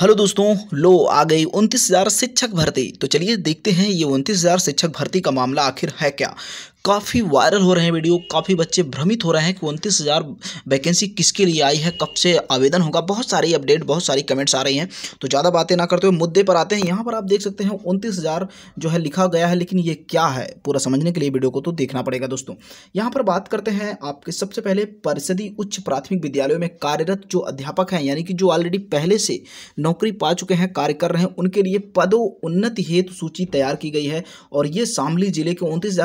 hello दोस्तों लो आ गई उनतीस हज़ार शिक्षक भर्ती तो चलिए देखते हैं ये उनतीस हज़ार शिक्षक भर्ती का मामला आखिर है क्या काफ़ी वायरल हो रहे हैं वीडियो काफ़ी बच्चे भ्रमित हो रहे हैं कि उनतीस हज़ार वैकेंसी किसके लिए आई है कब से आवेदन होगा बहुत सारी अपडेट बहुत सारी कमेंट्स आ रही हैं तो ज़्यादा बातें ना करते हुए मुद्दे पर आते हैं यहाँ पर आप देख सकते हैं उनतीस जो है लिखा गया है लेकिन ये क्या है पूरा समझने के लिए वीडियो को तो देखना पड़ेगा दोस्तों यहाँ पर बात करते हैं आपके सबसे पहले परिषदी उच्च प्राथमिक विद्यालयों में कार्यरत जो अध्यापक हैं यानी कि जो ऑलरेडी पहले से नौकरी पा चुके हैं कार्य कर रहे हैं उनके लिए पदोन्नति उन्नति हेतु सूची तैयार की गई है और ये शामली जिले के उनतीस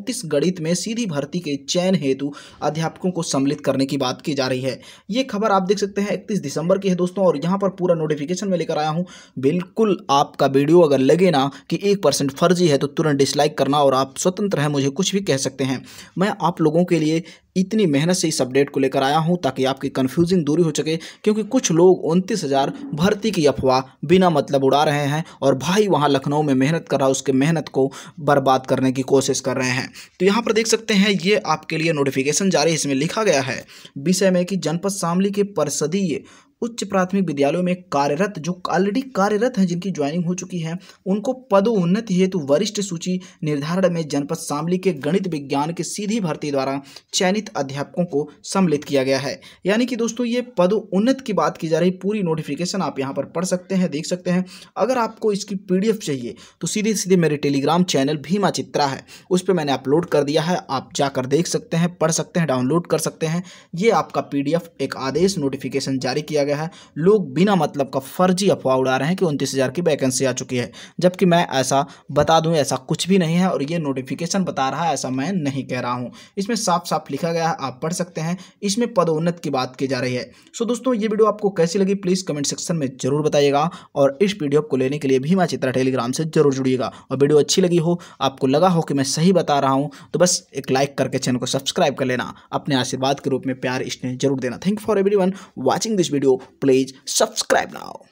चौंतीस गणित में सीधी भर्ती के चयन हेतु अध्यापकों को सम्मिलित करने की बात की जा रही है ये खबर आप देख सकते हैं इकतीस दिसंबर की है दोस्तों और यहाँ पर पूरा नोटिफिकेशन में लेकर आया हूँ बिल्कुल आपका वीडियो अगर लगे ना कि एक परसेंट फर्जी है तो तुरंत डिसलाइक करना और आप स्वतंत्र हैं मुझे कुछ भी कह सकते हैं मैं आप लोगों के लिए इतनी मेहनत से इस अपडेट को लेकर आया हूं ताकि आपकी कंफ्यूजिंग दूरी हो सके क्योंकि कुछ लोग उनतीस हज़ार भर्ती की अफवाह बिना मतलब उड़ा रहे हैं और भाई वहां लखनऊ में मेहनत कर रहा उसके मेहनत को बर्बाद करने की कोशिश कर रहे हैं तो यहाँ पर देख सकते हैं ये आपके लिए नोटिफिकेशन जारी इसमें लिखा गया है विषय में कि जनपद शामली के परसदीय उच्च प्राथमिक विद्यालयों में कार्यरत जो ऑलरेडी कार्यरत हैं जिनकी ज्वाइनिंग हो चुकी है उनको पदोन्नति हेतु वरिष्ठ सूची निर्धारण में जनपद शामली के गणित विज्ञान के सीधी भर्ती द्वारा चयनित अध्यापकों को सम्मिलित किया गया है यानी कि दोस्तों ये पदोन्नत की बात की जा रही पूरी नोटिफिकेशन आप यहाँ पर पढ़ सकते हैं देख सकते हैं अगर आपको इसकी पी चाहिए तो सीधे सीधे मेरे टेलीग्राम चैनल भीमा चित्रा है उस पर मैंने अपलोड कर दिया है आप जाकर देख सकते हैं पढ़ सकते हैं डाउनलोड कर सकते हैं ये आपका पी एक आदेश नोटिफिकेशन जारी किया गया गया है लोग बिना मतलब का फर्जी अफवाह उड़ा रहे हैं कि उनतीस हज़ार की वैकेंसी आ चुकी है जबकि मैं ऐसा बता दूं ऐसा कुछ भी नहीं है और ये नोटिफिकेशन बता रहा है ऐसा मैं नहीं कह रहा हूँ इसमें साफ साफ लिखा गया है आप पढ़ सकते हैं इसमें पदोन्नत की बात की जा रही है सो दोस्तों ये वीडियो आपको कैसी लगी प्लीज़ कमेंट सेक्शन में जरूर बताइएगा और इस वीडियो को लेने के लिए भी माँ चित्रा टेलीग्राम से जरूर जुड़िएगा और वीडियो अच्छी लगी हो आपको लगा हो कि मैं सही बता रहा हूँ तो बस एक लाइक करके चैनल को सब्सक्राइब कर लेना अपने आशीर्वाद के रूप में प्यार इसने जरूर देना thank for everyone watching this video Please subscribe now